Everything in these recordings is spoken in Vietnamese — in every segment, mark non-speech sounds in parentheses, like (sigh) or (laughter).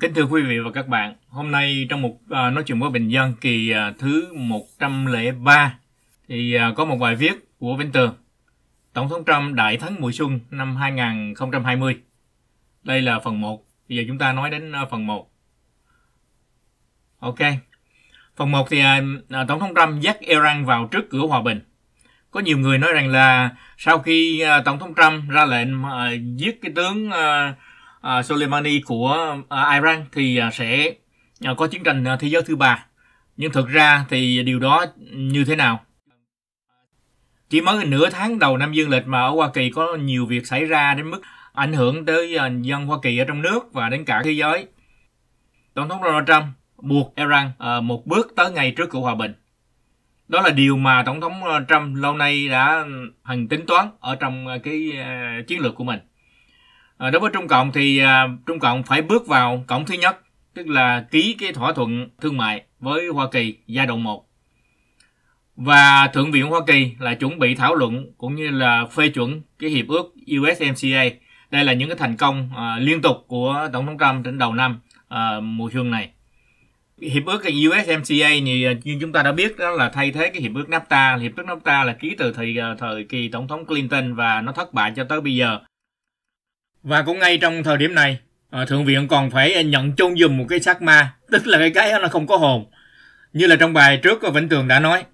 kính thưa quý vị và các bạn, hôm nay trong một à, nói chuyện với Bình Dân kỳ à, thứ 103 thì à, có một bài viết của Vĩnh Tường. Tổng thống Trump đại thắng mùa xuân năm 2020. Đây là phần 1. Bây giờ chúng ta nói đến à, phần 1. Ok. Phần 1 thì à, à, Tổng thống Trump dắt Iran vào trước cửa hòa bình. Có nhiều người nói rằng là sau khi à, Tổng thống Trump ra lệnh à, giết cái tướng à, uh, Soleimani của uh, Iran thì uh, sẽ uh, có chiến tranh uh, thế giới thứ ba. Nhưng thực ra thì điều đó như thế nào? Chỉ mới nửa tháng đầu năm dương lịch mà ở Hoa Kỳ có nhiều việc xảy ra đến mức ảnh hưởng tới uh, dân Hoa Kỳ ở trong nước và đến cả thế giới. Tổng thống Donald Trump buộc Iran uh, một bước tới ngày trước cuộc hòa bình. Đó là điều mà Tổng thống Trump lâu nay đã ừ, hành tính toán ở trong cái chiến lược của mình. Ờ, đối với Trung Cộng thì à, Trung Cộng phải bước vào cổng thứ nhất tức là ký cái thỏa thuận thương mại với Hoa Kỳ giai đoạn 1 và Thượng viện Hoa Kỳ là chuẩn bị thảo luận cũng như là phê chuẩn cái hiệp ước USMCA. Đây là những cái thành công à, liên tục của Tổng thống Trump đến đầu năm à, mùa xuân này. Hiệp ước USMCA thì như chúng ta đã biết đó là thay thế cái hiệp ước NAFTA. Hiệp ước NAFTA là ký từ thời thời kỳ Tổng thống Clinton và nó thất bại cho tới bây giờ. Và cũng ngay trong thời điểm này, à, Thượng viện còn phải nhận chôn dùm một cái xác ma, tức là cái cái nó không có hồn. Như là trong bài trước Vĩnh Tường đã nói,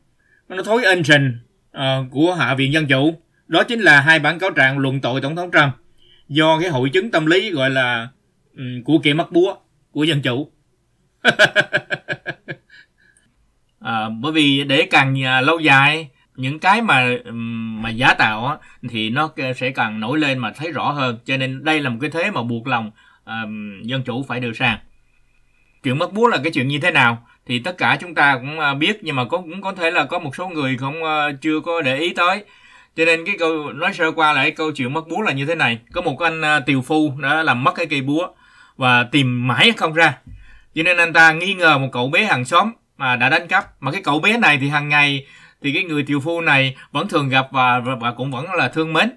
nó thối ancient à, của Hạ viện Dân Chủ. Đó chính là hai bản cáo trạng luận tội Tổng thống Trump do cái hội chứng tâm lý gọi là ừ, của kẻ mắc búa của Dân Chủ. (laughs) à, bởi vì để càng à, lâu dài những cái mà mà giả tạo thì nó sẽ càng nổi lên mà thấy rõ hơn cho nên đây là một cái thế mà buộc lòng um, dân chủ phải đưa sang chuyện mất búa là cái chuyện như thế nào thì tất cả chúng ta cũng ờ, biết nhưng mà có cũng có thể là có một số người không uh, chưa có để ý tới cho nên cái câu nói sơ qua lại câu chuyện mất búa là như thế này có một anh uh, tiều phu đã làm mất cái cây búa và tìm mãi không ra cho nên anh ta nghi ngờ một cậu bé hàng xóm mà đã đánh cắp mà cái cậu bé này thì hàng ngày thì cái người tiều phu này vẫn thường gặp và và cũng vẫn là thương mến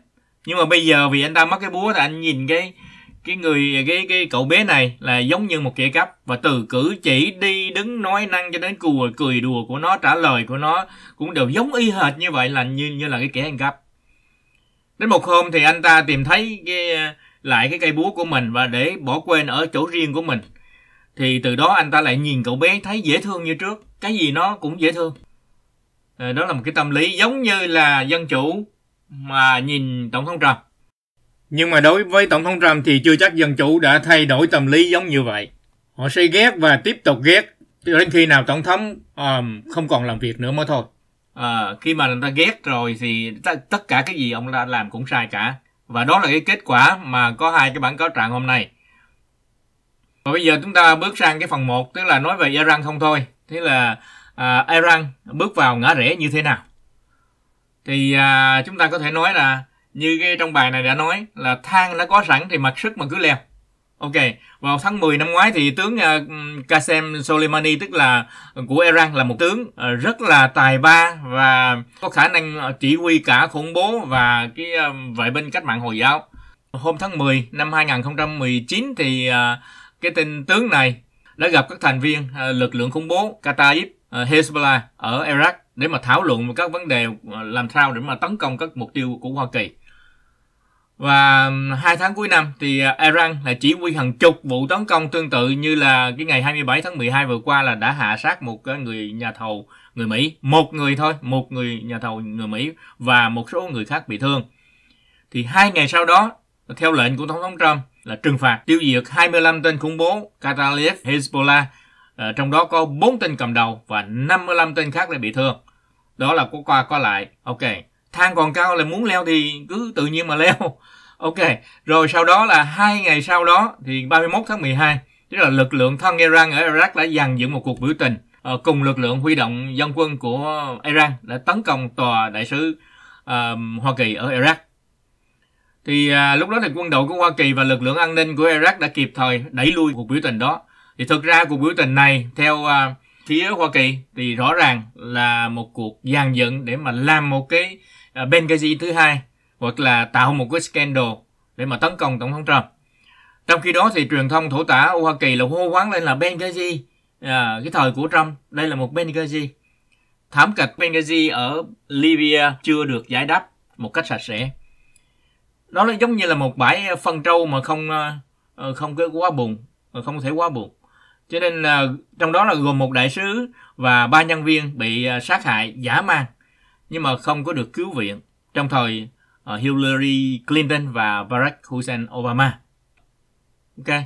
nhưng mà bây giờ vì anh ta mất cái búa thì anh nhìn cái cái người cái cái cậu bé này là giống như một kẻ cắp và từ cử chỉ đi đứng nói năng cho đến cười cười đùa của nó trả lời của nó cũng đều giống y hệt như vậy là như như là cái kẻ ăn cắp đến một hôm thì anh ta tìm thấy cái lại cái cây búa của mình và để bỏ quên ở chỗ riêng của mình thì từ đó anh ta lại nhìn cậu bé thấy dễ thương như trước cái gì nó cũng dễ thương Ờ, đó là một cái tâm lý giống như là dân chủ mà nhìn tổng thống Trump. Nhưng mà đối với tổng thống Trump thì chưa chắc dân chủ đã thay đổi tâm lý giống như vậy. Họ sẽ ghét và tiếp tục ghét đến khi nào tổng thống um, không còn làm việc nữa mới thôi. À, khi mà người ta ghét rồi thì t- tất cả cái gì ông ta làm cũng sai cả. Và đó là cái kết quả mà có hai cái bản cáo trạng hôm nay. Và bây giờ chúng ta bước sang cái phần 1, tức là nói về Iran không thôi. Thế là à, Iran bước vào ngã rẽ như thế nào thì à, chúng ta có thể nói là như cái trong bài này đã nói là thang đã có sẵn thì mặc sức mà cứ leo Ok, vào tháng 10 năm ngoái thì tướng uh, Qasem Soleimani tức là của Iran là một tướng uh, rất là tài ba và có khả năng chỉ huy cả khủng bố và cái uh, vệ binh cách mạng Hồi giáo. Hôm tháng 10 năm 2019 thì uh, cái tên tướng này đã gặp các thành viên lực lượng khủng bố Kataib Ờ, Hezbollah ở Iraq để mà thảo luận về các vấn đề ờ, làm sao để mà tấn công các mục tiêu của Hoa Kỳ. Và hai tháng cuối năm thì ờ, Iran là chỉ huy hàng chục vụ tấn công tương tự như là cái ngày 27 tháng 12 vừa qua là đã hạ sát một người nhà thầu người Mỹ, một người thôi, một người nhà thầu người Mỹ và một số người khác bị thương. Thì hai ngày sau đó, theo lệnh của Tổng thống Trump là trừng phạt tiêu diệt 25 tên khủng bố Qatarif Hezbollah Ờ, trong đó có 4 tên cầm đầu và 55 tên khác đã bị thương. Đó là có qua có lại. Ok, thang còn cao là muốn leo thì cứ tự nhiên mà (laughs) leo. Ok, rồi sau đó là hai ngày sau đó thì 31 tháng 12, tức là lực lượng thân Iran ở Iraq đã dàn dựng một cuộc biểu tình ờ, cùng lực lượng huy động dân quân của Iran đã tấn công tòa đại sứ à, Hoa Kỳ ở Iraq. Thì à, lúc đó thì quân đội của Hoa Kỳ và lực lượng an ninh của Iraq đã kịp thời đẩy lui cuộc biểu tình đó thì thực ra cuộc biểu tình này theo uh, phía Hoa Kỳ thì rõ ràng là một cuộc dàn dựng để mà làm một cái uh, à, Benghazi thứ hai hoặc là tạo một cái scandal để mà tấn công tổng thống Trump. Trong khi đó thì truyền thông thổ tả Hoa Kỳ là hô hoán lên là Benghazi, à, cái thời của Trump, đây là một Benghazi. Thảm kịch Benghazi ở Libya chưa được giải đáp một cách sạch sẽ. Nó giống như là một bãi à, phân trâu mà không ờ, không có quá mà không thể quá buồn cho nên là trong đó là gồm một đại sứ và ba nhân viên bị à, sát hại giả mang nhưng mà không có được cứu viện trong thời à, Hillary Clinton và Barack Hussein Obama. Ok.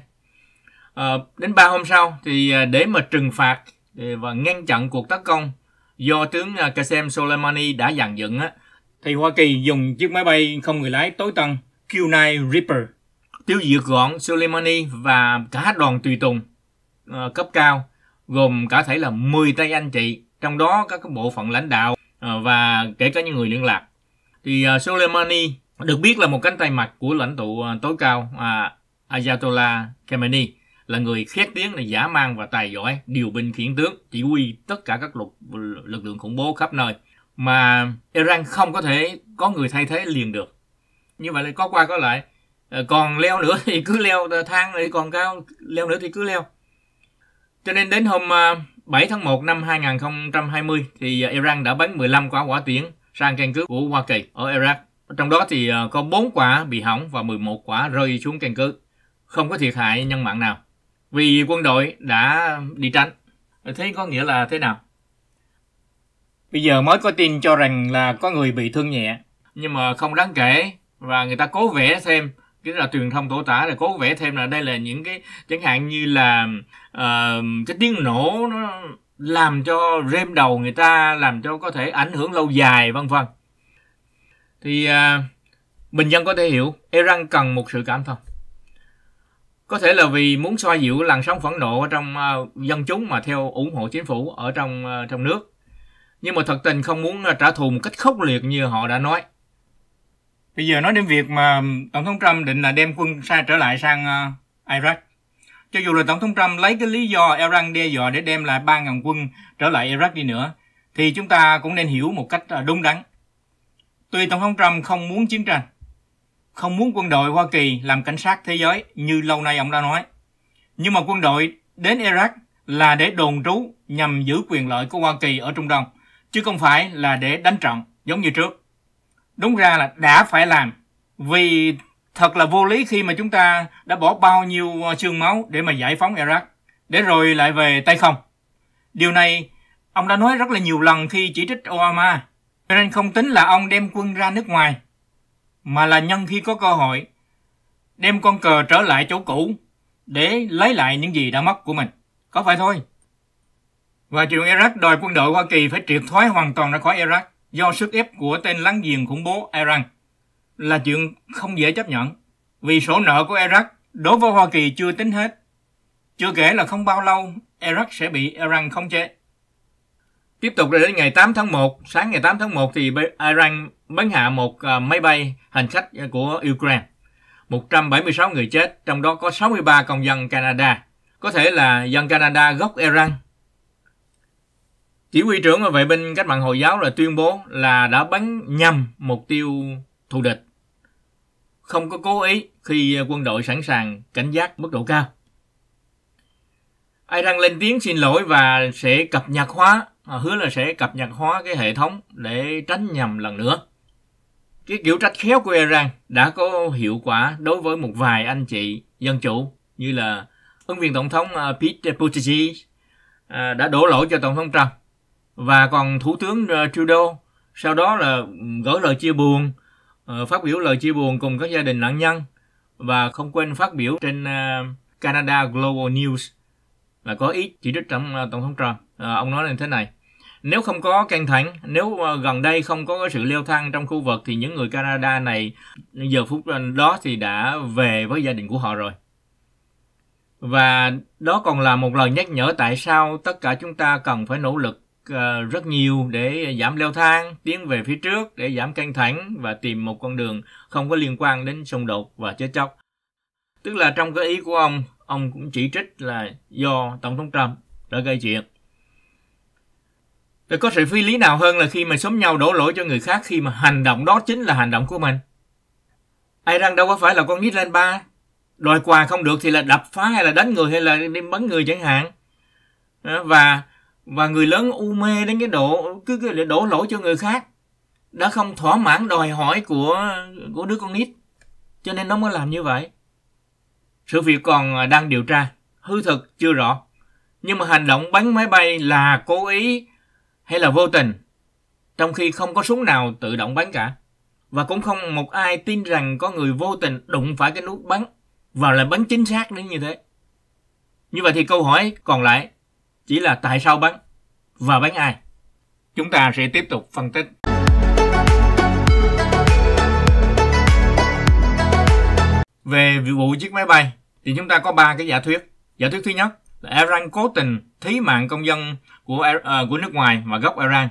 À, đến ba hôm sau thì để mà trừng phạt và ngăn chặn cuộc tấn công do tướng Qasem Soleimani đã dàn dựng á, thì Hoa Kỳ dùng chiếc máy bay không người lái tối tân Q9 Reaper tiêu diệt gọn Soleimani và cả đoàn tùy tùng Ờ, cấp cao gồm cả thể là 10 tay anh chị trong đó các bộ phận lãnh đạo ờ, và kể cả những người liên lạc thì ờ, Soleimani được biết là một cánh tay mặt của lãnh tụ tối cao uh, Ayatollah Khamenei là người khét tiếng là giả mang và tài giỏi điều binh khiển tướng chỉ huy tất cả các lực, lực lượng khủng bố khắp nơi mà Iran không có thể có người thay thế liền được như vậy là có qua có lại còn leo nữa thì cứ leo thang thì còn cao leo nữa thì cứ leo cho nên đến hôm 7 à, tháng 1 năm 2020 thì à, Iran đã bắn 15 quả quả tiễn sang căn cứ của Hoa Kỳ ở Iraq. Trong đó thì à, có 4 quả bị hỏng và 11 quả rơi xuống căn cứ. Không có thiệt hại nhân mạng nào. Vì quân đội đã đi tránh. Ờ, thế có nghĩa là thế nào? Bây giờ mới có tin cho rằng là có người bị thương nhẹ. Nhưng mà không đáng kể và người ta cố vẽ thêm tức là truyền thông tổ tả là cố vẽ thêm là đây là những cái chẳng hạn như là uh, cái tiếng nổ nó làm cho rêm đầu người ta làm cho có thể ảnh hưởng lâu dài vân vân thì uh, bình dân có thể hiểu Iran cần một sự cảm thông có thể là vì muốn xoa dịu làn sóng phẫn nộ trong uh, dân chúng mà theo ủng hộ chính phủ ở trong uh, trong nước nhưng mà thật tình không muốn trả thù một cách khốc liệt như họ đã nói Bây giờ nói đến việc mà Tổng thống Trump định là đem quân xa trở lại sang uh, Iraq. Cho dù là Tổng thống Trump lấy cái lý do Iran đe dọa để đem lại 3.000 quân trở lại Iraq đi nữa, thì chúng ta cũng nên hiểu một cách ờ, đúng đắn. Tuy Tổng thống Trump không muốn chiến tranh, không muốn quân đội Hoa Kỳ làm cảnh sát thế giới như lâu nay ông đã nói, nhưng mà quân đội đến Iraq là để đồn trú nhằm giữ quyền lợi của Hoa Kỳ ở Trung Đông, chứ không phải là để đánh trận giống như trước đúng ra là đã phải làm vì thật là vô lý khi mà chúng ta đã bỏ bao nhiêu ờ, xương máu để mà giải phóng Iraq để rồi lại về tay không điều này ông đã nói rất là nhiều lần khi chỉ trích Obama cho nên không tính là ông đem quân ra nước ngoài mà là nhân khi có cơ hội đem con cờ trở lại chỗ cũ để lấy lại những gì đã mất của mình có phải thôi và chuyện Iraq đòi quân đội Hoa Kỳ phải triệt thoái hoàn toàn ra khỏi Iraq do sức ép của tên láng giềng khủng bố Iran là chuyện không dễ chấp nhận vì sổ nợ của Iraq đối với Hoa Kỳ chưa tính hết. Chưa kể là không bao lâu Iraq sẽ bị Iran khống chế. Tiếp tục đến ngày 8 tháng 1, sáng ngày 8 tháng 1 thì Iran bắn hạ một à, máy bay hành khách của Ukraine. 176 người chết, trong đó có 63 công dân Canada. Có thể là dân Canada gốc Iran chỉ huy trưởng và vệ binh cách mạng Hồi giáo là tuyên bố là đã bắn nhầm mục tiêu thù địch. Không có cố ý khi quân đội sẵn sàng cảnh giác mức độ cao. Ai đang lên tiếng xin lỗi và sẽ cập nhật hóa, hứa là sẽ cập nhật hóa cái hệ thống để tránh nhầm lần nữa. Cái kiểu trách khéo của Iran đã có hiệu quả đối với một vài anh chị dân chủ như là ứng viên tổng thống ờ, Pete Buttigieg ờ, đã đổ lỗi cho tổng thống Trump và còn thủ tướng ờ, Trudeau sau đó là gửi lời chia buồn ờ, phát biểu lời chia buồn cùng các gia đình nạn nhân và không quên phát biểu trên ờ, Canada Global News là có ý chỉ trích tổng tổng thống Trump ông nói như thế này nếu không có căng thẳng nếu gần đây không có sự leo thang trong khu vực thì những người Canada này giờ phút đó thì đã về với gia đình của họ rồi và đó còn là một lời nhắc nhở tại sao tất cả chúng ta cần phải nỗ lực Ờ, rất nhiều để giảm leo thang, tiến về phía trước để giảm căng thẳng và tìm một con đường không có liên quan đến xung đột và chết chóc. Tức là trong cái ý của ông, ông cũng chỉ trích là do Tổng thống Trump đã gây chuyện. Để có sự phi lý nào hơn là khi mà sống nhau đổ lỗi cho người khác khi mà hành động đó chính là hành động của mình. Iran đâu có phải là con nít lên ba. Đòi quà không được thì là đập phá hay là đánh người hay là đi bắn người chẳng hạn. Ờ, và và người lớn u mê đến cái độ cứ, cứ đổ lỗi cho người khác đã không thỏa mãn đòi hỏi của của đứa con nít cho nên nó mới làm như vậy sự việc còn đang điều tra hư thực chưa rõ nhưng mà hành động bắn máy bay là cố ý hay là vô tình trong khi không có súng nào tự động bắn cả và cũng không một ai tin rằng có người vô tình đụng phải cái nút bắn và lại bắn chính xác đến như thế như vậy thì câu hỏi còn lại chỉ là tại sao bắn và bắn ai. Chúng ta sẽ tiếp tục phân tích. Về vụ chiếc máy bay thì chúng ta có ba cái giả thuyết. Giả thuyết thứ nhất là Iran cố tình thí mạng công dân của à, của nước ngoài và gốc Iran.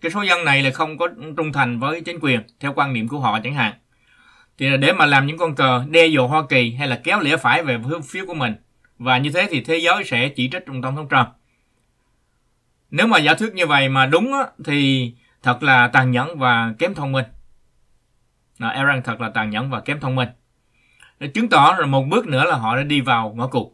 Cái số dân này là không có trung thành với chính quyền theo quan niệm của họ chẳng hạn. Thì để mà làm những con cờ đe dọa Hoa Kỳ hay là kéo lẽ phải về phía của mình. Và như thế thì thế giới sẽ chỉ trích Trung tâm thống Trump. Nếu mà giả thuyết như vậy mà đúng á, thì thật là tàn nhẫn và kém thông minh. Đó, à, Aaron thật là tàn nhẫn và kém thông minh. Để chứng tỏ là một bước nữa là họ đã đi vào ngõ cụt.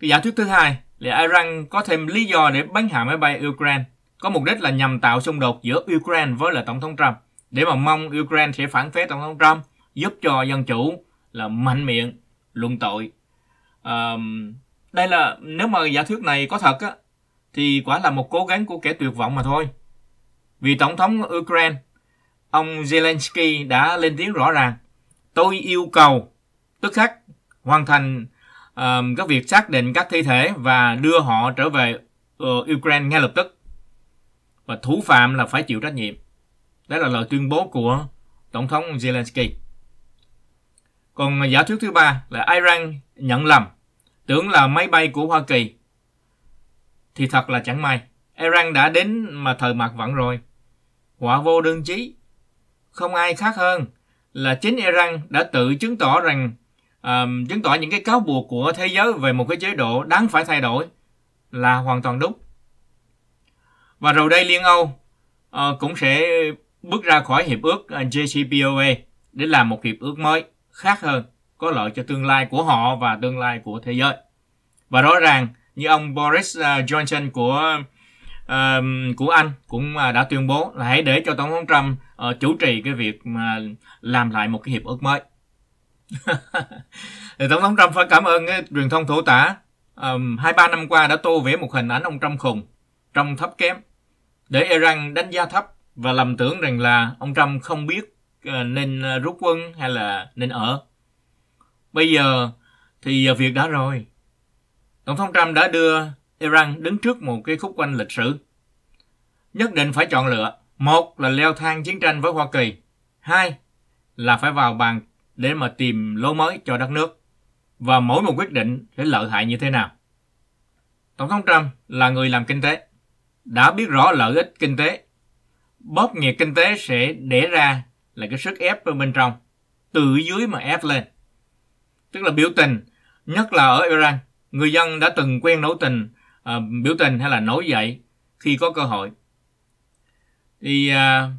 Cái giả thuyết thứ hai là Iran có thêm lý do để bắn hạ máy bay Ukraine, có mục đích là nhằm tạo xung đột giữa Ukraine với là Tổng thống Trump, để mà mong Ukraine sẽ phản phế Tổng thống Trump, giúp cho dân chủ là mạnh miệng, luận tội. À, đây là nếu mà giả thuyết này có thật á, thì quả là một cố gắng của kẻ tuyệt vọng mà thôi. Vì Tổng thống Ukraine, ông Zelensky đã lên tiếng rõ ràng, tôi yêu cầu tức khắc hoàn thành uh, các việc xác định các thi thể và đưa họ trở về uh, Ukraine ngay lập tức. Và thủ phạm là phải chịu trách nhiệm. Đó là lời tuyên bố của Tổng thống Zelensky. Còn giả thuyết thứ ba là Iran nhận lầm, tưởng là máy bay của Hoa Kỳ thì thật là chẳng may. Erang đã đến mà thời mặt vẫn rồi. Họa vô đơn chí. Không ai khác hơn là chính Erang đã tự chứng tỏ rằng uh, chứng tỏ những cái cáo buộc của thế giới về một cái chế độ đáng phải thay đổi là hoàn toàn đúng. Và rồi đây Liên Âu uh, cũng sẽ bước ra khỏi hiệp ước JCPOA ờ, e để làm một hiệp ước mới khác hơn, có lợi cho tương lai của họ và tương lai của thế giới. Và rõ ràng như ông Boris à, Johnson của uh, của Anh cũng à, đã tuyên bố là hãy để cho tổng thống Trump uh, chủ trì cái việc mà làm lại một cái hiệp ước mới. (laughs) thì tổng thống Trump phải cảm ơn cái truyền thông thổ tả hai um, ba năm qua đã tô vẽ một hình ảnh ông Trump khùng, Trump thấp kém, để Iran đánh giá thấp và lầm tưởng rằng là ông Trump không biết ờ, nên ờ, rút quân hay là nên ở. Bây giờ thì việc đã rồi, Tổng thống Trump đã đưa Iran đứng trước một cái khúc quanh lịch sử. Nhất định phải chọn lựa. Một là leo thang chiến tranh với Hoa Kỳ. Hai là phải vào bàn để mà tìm lối mới cho đất nước. Và mỗi một quyết định sẽ lợi hại như thế nào. Tổng thống Trump là người làm kinh tế. Đã biết rõ lợi ích kinh tế. Bóp nghẹt kinh tế sẽ để ra là cái sức ép ở bên trong. Từ dưới mà ép lên. Tức là biểu tình, nhất là ở Iran Người dân đã từng quen nấu tình, à, biểu tình hay là nổi dậy khi có cơ hội. Thì à,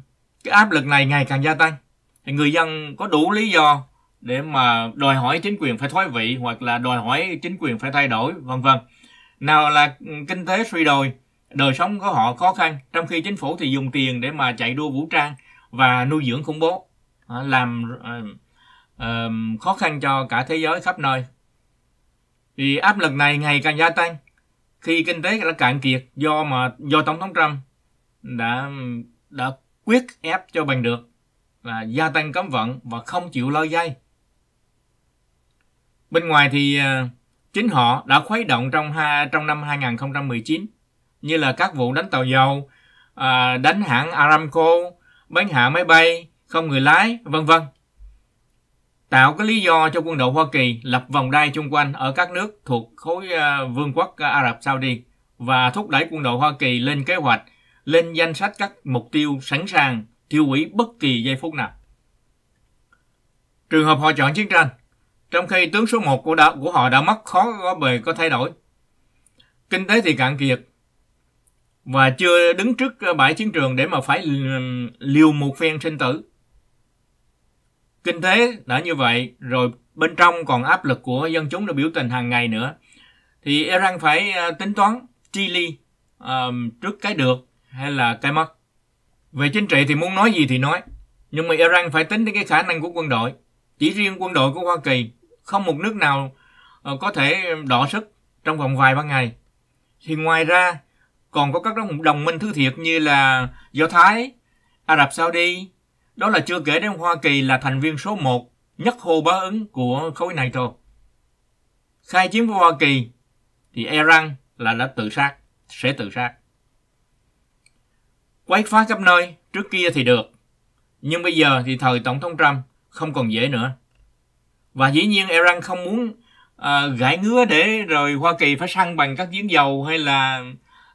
cái áp lực này ngày càng gia tăng. Thì người dân có đủ lý do để mà đòi hỏi chính quyền phải thoái vị hoặc là đòi hỏi chính quyền phải thay đổi vân vân nào là kinh tế suy đồi đời sống của họ khó khăn trong khi chính phủ thì dùng tiền để mà chạy đua vũ trang và nuôi dưỡng khủng bố à, làm uh, uh, khó khăn cho cả thế giới khắp nơi thì áp lực này ngày càng gia tăng khi kinh tế đã cạn kiệt do mà do tổng thống Trump đã đã quyết ép cho bằng được là gia tăng cấm vận và không chịu lo dây. Bên ngoài thì ờ, chính họ đã khuấy động trong hai trong năm 2019 như là các vụ đánh tàu dầu, ờ, đánh hãng Aramco, bắn hạ máy bay không người lái, vân vân tạo cái lý do cho quân đội Hoa Kỳ lập vòng đai chung quanh ở các nước thuộc khối ờ, vương quốc ờ, Ả Rập Saudi và thúc đẩy quân đội Hoa Kỳ lên kế hoạch, lên danh sách các mục tiêu sẵn sàng tiêu hủy bất kỳ giây phút nào. Trường hợp họ chọn chiến tranh, trong khi tướng số 1 của, đã, của họ đã mất khó có bề có thay đổi. Kinh tế thì cạn kiệt và chưa đứng trước ờ, bãi chiến trường để mà phải liều một phen sinh tử kinh tế đã như vậy rồi bên trong còn áp lực của dân chúng đã biểu tình hàng ngày nữa thì Iran phải ờ, tính toán chi ly um, trước cái được hay là cái mất về chính trị thì muốn nói gì thì nói nhưng mà Iran phải tính đến cái khả năng của quân đội chỉ riêng quân đội của Hoa Kỳ không một nước nào ờ, có thể đỏ sức trong vòng vài ba ngày thì ngoài ra còn có các đồng minh thứ thiệt như là Do Thái, Ả Rập Saudi, đó là chưa kể đến Hoa Kỳ là thành viên số 1 nhất hô bá ứng của khối này NATO. Khai chiến với Hoa Kỳ thì Iran e là đã tự sát, sẽ tự sát. Quấy phá khắp nơi, trước kia thì được. Nhưng bây giờ thì thời Tổng thống Trump không còn dễ nữa. Và dĩ nhiên Iran e không muốn à, gãi ngứa để rồi Hoa Kỳ phải săn bằng các giếng dầu hay là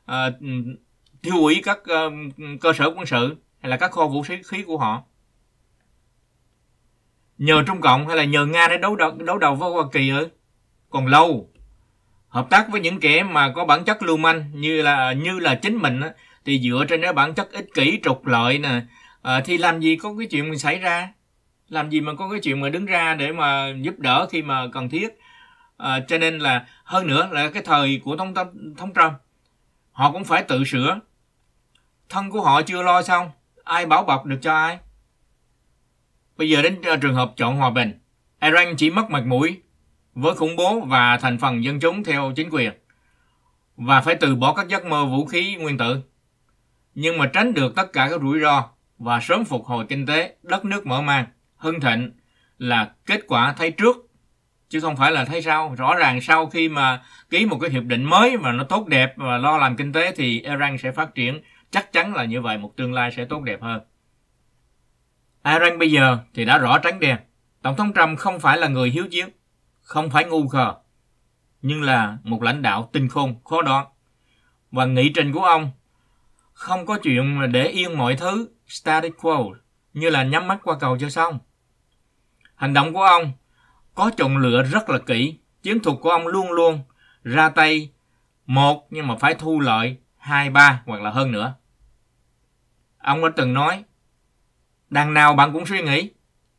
à, ừ, tiêu hủy các à, cơ sở quân sự hay là các kho vũ khí của họ nhờ Trung Cộng hay là nhờ Nga để đấu đầu, đấu đầu với Hoa Kỳ ư? Còn lâu. Hợp tác với những kẻ mà có bản chất lưu manh như là như là chính mình á, thì dựa trên cái bản chất ích kỷ trục lợi nè, à, thì làm gì có cái chuyện mình xảy ra? Làm gì mà có cái chuyện mà đứng ra để mà giúp đỡ khi mà cần thiết? À, cho nên là hơn nữa là cái thời của thống thống, thống Trump, họ cũng phải tự sửa. Thân của họ chưa lo xong, ai bảo bọc được cho ai? Bây giờ đến ờ, trường hợp chọn hòa bình, Iran chỉ mất mặt mũi với khủng bố và thành phần dân chúng theo chính quyền và phải từ bỏ các giấc mơ vũ khí nguyên tử. Nhưng mà tránh được tất cả các rủi ro và sớm phục hồi kinh tế, đất nước mở mang, hưng thịnh là kết quả thấy trước chứ không phải là thấy sau. Rõ ràng sau khi mà ký một cái hiệp định mới mà nó tốt đẹp và lo làm kinh tế thì Iran sẽ phát triển chắc chắn là như vậy một tương lai sẽ tốt đẹp hơn. Iran bây giờ thì đã rõ trắng đen. Tổng thống Trump không phải là người hiếu chiến, không phải ngu khờ, nhưng là một lãnh đạo tinh khôn, khó đoán. Và nghị trình của ông không có chuyện để yên mọi thứ status quo như là nhắm mắt qua cầu cho xong. Hành động của ông có chọn lựa rất là kỹ, chiến thuật của ông luôn luôn ra tay một nhưng mà phải thu lợi hai ba hoặc là hơn nữa. Ông đã từng nói Đằng nào bạn cũng suy nghĩ,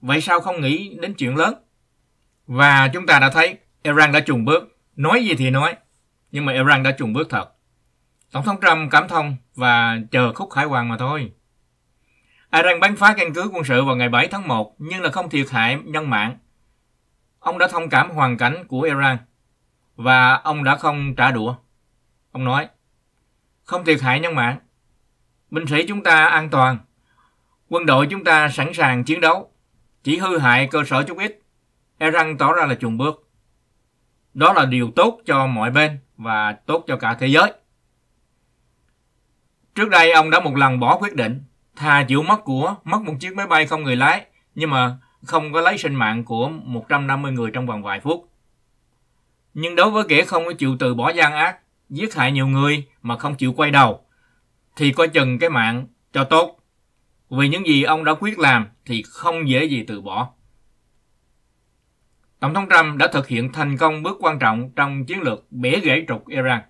vậy sao không nghĩ đến chuyện lớn? Và chúng ta đã thấy Iran đã trùng bước, nói gì thì nói, nhưng mà Iran đã trùng bước thật. Tổng thống Trump cảm thông và chờ khúc khải hoàng mà thôi. Iran bắn phá căn cứ quân sự vào ngày 7 tháng 1 nhưng là không thiệt hại nhân mạng. Ông đã thông cảm hoàn cảnh của Iran và ông đã không trả đũa. Ông nói, không thiệt hại nhân mạng. Binh sĩ chúng ta an toàn Quân đội chúng ta sẵn sàng chiến đấu, chỉ hư hại cơ sở chút ít. Iran e tỏ ra là chuồng bước. Đó là điều tốt cho mọi bên và tốt cho cả thế giới. Trước đây ông đã một lần bỏ quyết định thà chịu mất của mất một chiếc máy bay không người lái nhưng mà không có lấy sinh mạng của 150 người trong vòng vài phút. Nhưng đối với kẻ không có chịu từ bỏ gian ác, giết hại nhiều người mà không chịu quay đầu, thì coi chừng cái mạng cho tốt. Vì những gì ông đã quyết làm thì không dễ gì từ bỏ. Tổng thống Trump đã thực hiện thành công bước quan trọng trong chiến lược bẻ gãy trục Iran.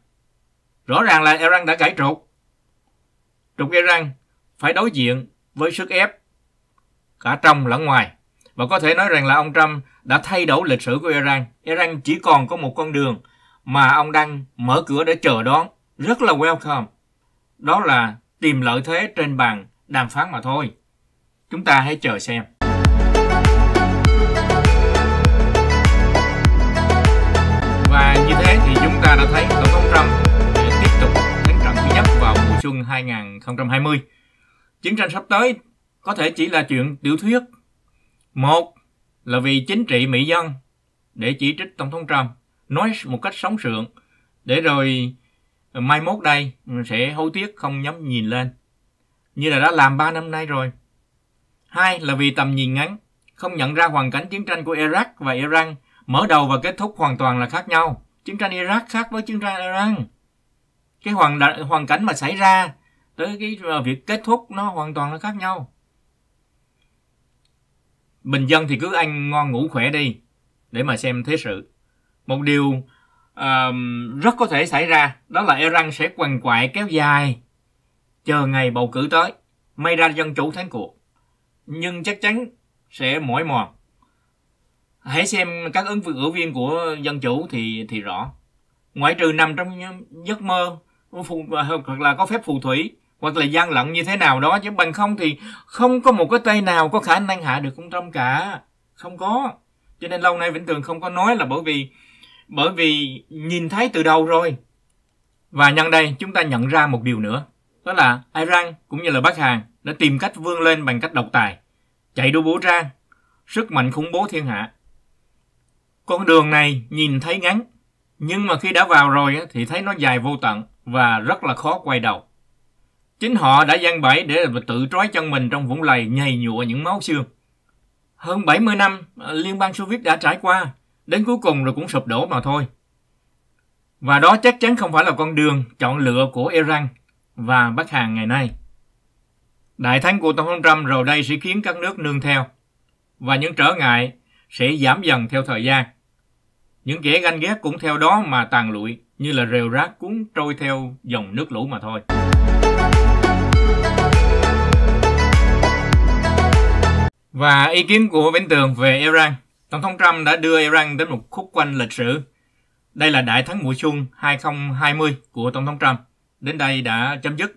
Rõ ràng là Iran đã gãy trục. Trục Iran phải đối diện với sức ép cả trong lẫn ngoài. Và có thể nói rằng là ông Trump đã thay đổi lịch sử của Iran. Iran chỉ còn có một con đường mà ông đang mở cửa để chờ đón. Rất là welcome. Đó là tìm lợi thế trên bàn đàm phán mà thôi. Chúng ta hãy chờ xem. Và như thế thì chúng ta đã thấy Tổng thống Trump sẽ tiếp tục đánh trận thứ nhất vào mùa xuân 2020. Chiến tranh sắp tới có thể chỉ là chuyện tiểu thuyết. Một là vì chính trị mỹ dân để chỉ trích Tổng thống Trump, nói một cách sống sượng, để rồi mai mốt đây sẽ hối tiếc không nhắm nhìn lên như là đã làm 3 năm nay rồi. Hai là vì tầm nhìn ngắn, không nhận ra hoàn cảnh chiến tranh của Iraq và Iran mở đầu và kết thúc hoàn toàn là khác nhau. Chiến tranh Iraq khác với chiến tranh Iran. Cái hoàn hoàn cảnh mà xảy ra tới cái ờ, việc kết thúc nó hoàn toàn là khác nhau. Bình dân thì cứ ăn ngon ngủ khỏe đi để mà xem thế sự. Một điều uh, rất có thể xảy ra đó là Iran sẽ quằn quại kéo dài chờ ngày bầu cử tới, may ra dân chủ thắng cuộc. Nhưng chắc chắn sẽ mỏi mòn. Hãy xem các ứng cử viên của dân chủ thì thì rõ. Ngoại trừ nằm trong giấc mơ phù, hoặc là có phép phù thủy hoặc là gian lận như thế nào đó chứ bằng không thì không có một cái tay nào có khả năng hạ được ông Trump cả. Không có. Cho nên lâu nay Vĩnh Tường không có nói là bởi vì bởi vì nhìn thấy từ đầu rồi. Và nhân đây chúng ta nhận ra một điều nữa đó là Iran cũng như là Bắc Hàn đã tìm cách vươn lên bằng cách độc tài, chạy đua vũ trang, sức mạnh khủng bố thiên hạ. Con đường này nhìn thấy ngắn, nhưng mà khi đã vào rồi thì thấy nó dài vô tận và rất là khó quay đầu. Chính họ đã gian bẫy để tự trói chân mình trong vũng lầy nhầy nhụa những máu xương. Hơn 70 năm à, Liên bang Xô Viết đã trải qua, đến cuối cùng rồi cũng sụp đổ mà thôi. Và đó chắc chắn không phải là con đường chọn lựa của Iran và Bắc Hàn ngày nay. Đại thắng của Tổng thống Trump rồi đây sẽ khiến các nước nương theo, và những trở ngại sẽ giảm dần theo thời gian. Những kẻ ganh ghét cũng theo đó mà tàn lụi, như là rêu rác cuốn trôi theo dòng nước lũ mà thôi. Và ý kiến của Vĩnh Tường về Iran. Tổng thống Trump đã đưa Iran đến một khúc quanh lịch sử. Đây là đại thắng mùa xuân 2020 của Tổng thống Trump đến đây đã chấm dứt.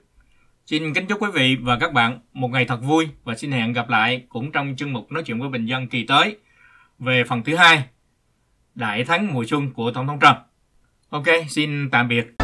Xin kính chúc quý vị và các bạn một ngày thật vui và xin hẹn gặp lại cũng trong chương mục nói chuyện với bình dân kỳ tới về phần thứ hai Đại thắng mùa xuân của Tổng thống Trump. Ok, xin tạm biệt.